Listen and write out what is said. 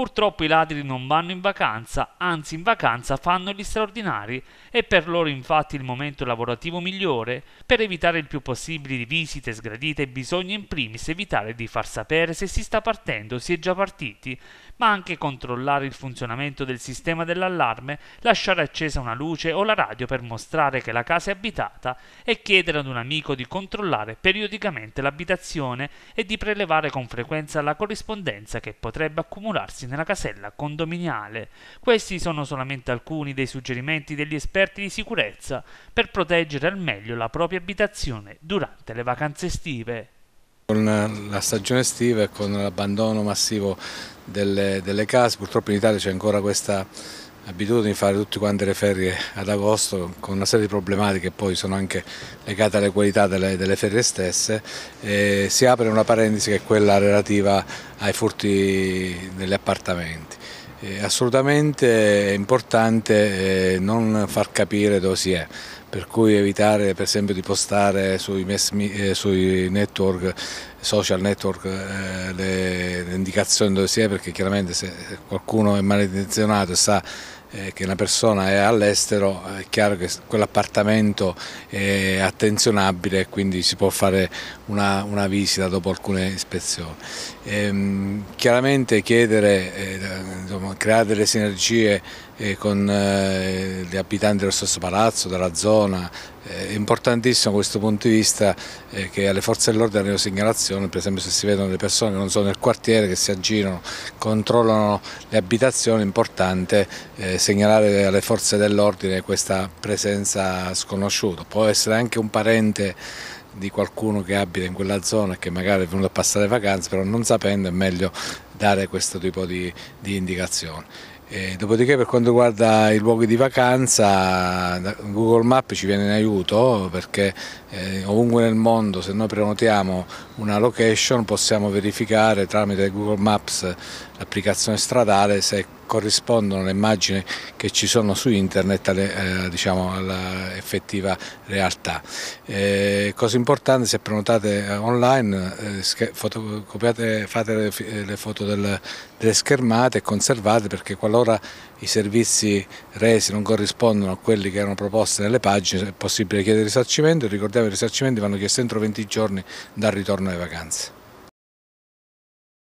Purtroppo i ladri non vanno in vacanza, anzi in vacanza fanno gli straordinari, è per loro infatti il momento lavorativo migliore, per evitare il più possibile di visite sgradite bisogna in primis evitare di far sapere se si sta partendo o si è già partiti, ma anche controllare il funzionamento del sistema dell'allarme, lasciare accesa una luce o la radio per mostrare che la casa è abitata e chiedere ad un amico di controllare periodicamente l'abitazione e di prelevare con frequenza la corrispondenza che potrebbe accumularsi nella casella condominiale. Questi sono solamente alcuni dei suggerimenti degli esperti di sicurezza per proteggere al meglio la propria abitazione durante le vacanze estive. Con la stagione estiva e con l'abbandono massivo delle, delle case, purtroppo in Italia c'è ancora questa abitudini di fare tutte quante le ferie ad agosto con una serie di problematiche che poi sono anche legate alle qualità delle, delle ferie stesse, e si apre una parentesi che è quella relativa ai furti negli appartamenti. È assolutamente importante eh, non far capire dove si è, per cui evitare per esempio di postare sui, mass, eh, sui network, social network eh, le, le indicazioni dove si è perché chiaramente se qualcuno è malintenzionato e sa eh, che una persona è all'estero è chiaro che quell'appartamento è attenzionabile e quindi si può fare una, una visita dopo alcune ispezioni. E, ehm, chiaramente chiedere, eh, insomma, creare delle sinergie con eh, gli abitanti dello stesso palazzo, della zona. Eh, è importantissimo da questo punto di vista eh, che alle forze dell'ordine arriva segnalazione, per esempio se si vedono le persone che non sono nel quartiere, che si aggirano, controllano le abitazioni, è importante segnalare alle forze dell'ordine questa presenza sconosciuta. Può essere anche un parente di qualcuno che abita in quella zona e che magari è venuto a passare vacanze, però non sapendo è meglio dare questo tipo di, di indicazioni. E dopodiché per quanto riguarda i luoghi di vacanza, Google Maps ci viene in aiuto perché eh, ovunque nel mondo se noi prenotiamo una location possiamo verificare tramite Google Maps l'applicazione stradale se corrispondono le immagini che ci sono su internet alle, eh, diciamo, alla effettiva realtà. Eh, cosa importante, se prenotate eh, online, eh, fotocopiate, fate le, le foto del, delle schermate e conservate perché qualora i servizi resi non corrispondono a quelli che erano proposti nelle pagine è possibile chiedere risarcimento, ricordiamo che i risarcimenti vanno chiesti entro 20 giorni dal ritorno alle vacanze.